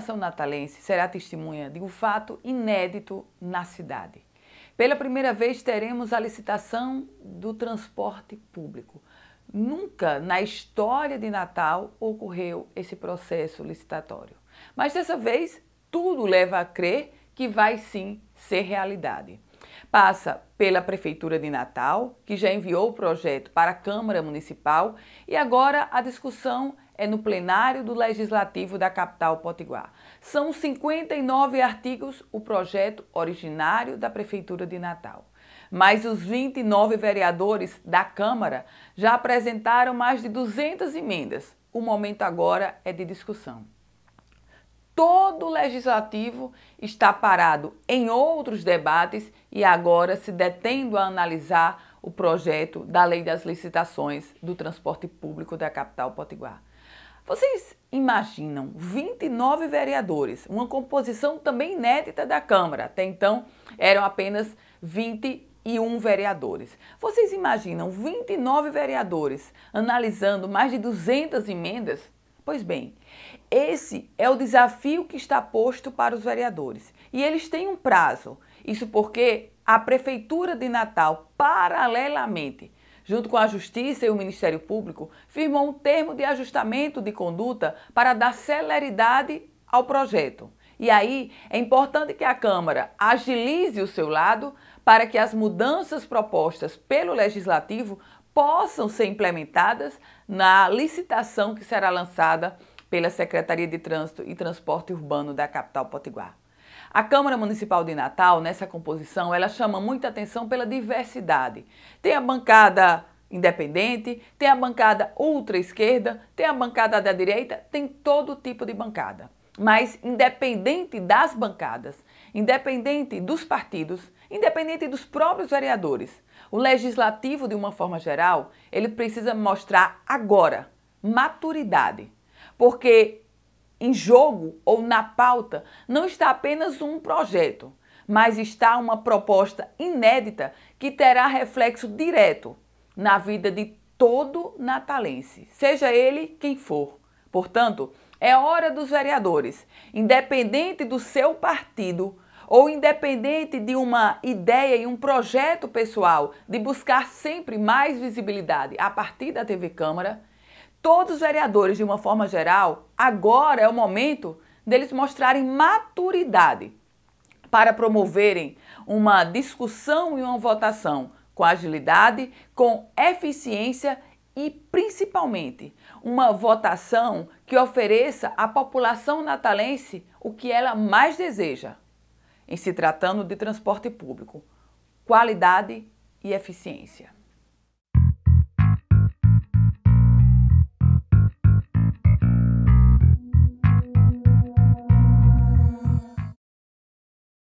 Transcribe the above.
população natalense será testemunha de um fato inédito na cidade. Pela primeira vez teremos a licitação do transporte público. Nunca na história de Natal ocorreu esse processo licitatório. Mas dessa vez, tudo leva a crer que vai sim ser realidade. Passa pela Prefeitura de Natal, que já enviou o projeto para a Câmara Municipal e agora a discussão é no plenário do Legislativo da capital Potiguar. São 59 artigos o projeto originário da Prefeitura de Natal. Mas os 29 vereadores da Câmara já apresentaram mais de 200 emendas. O momento agora é de discussão todo o legislativo está parado em outros debates e agora se detendo a analisar o projeto da Lei das Licitações do Transporte Público da capital potiguar. Vocês imaginam 29 vereadores, uma composição também inédita da Câmara, até então eram apenas 20 e um vereadores. Vocês imaginam 29 vereadores analisando mais de 200 emendas? Pois bem, esse é o desafio que está posto para os vereadores. E eles têm um prazo. Isso porque a Prefeitura de Natal, paralelamente, junto com a Justiça e o Ministério Público, firmou um termo de ajustamento de conduta para dar celeridade ao projeto. E aí é importante que a Câmara agilize o seu lado para que as mudanças propostas pelo Legislativo possam ser implementadas na licitação que será lançada pela Secretaria de Trânsito e Transporte Urbano da capital potiguar. A Câmara Municipal de Natal, nessa composição, ela chama muita atenção pela diversidade. Tem a bancada independente, tem a bancada ultra-esquerda, tem a bancada da direita, tem todo tipo de bancada. Mas, independente das bancadas, independente dos partidos, independente dos próprios vereadores. O legislativo, de uma forma geral, ele precisa mostrar agora maturidade, porque em jogo ou na pauta não está apenas um projeto, mas está uma proposta inédita que terá reflexo direto na vida de todo natalense, seja ele quem for. Portanto, é hora dos vereadores, independente do seu partido, ou independente de uma ideia e um projeto pessoal de buscar sempre mais visibilidade a partir da TV Câmara, todos os vereadores, de uma forma geral, agora é o momento deles mostrarem maturidade para promoverem uma discussão e uma votação com agilidade, com eficiência e principalmente uma votação que ofereça à população natalense o que ela mais deseja, em se tratando de transporte público, qualidade e eficiência.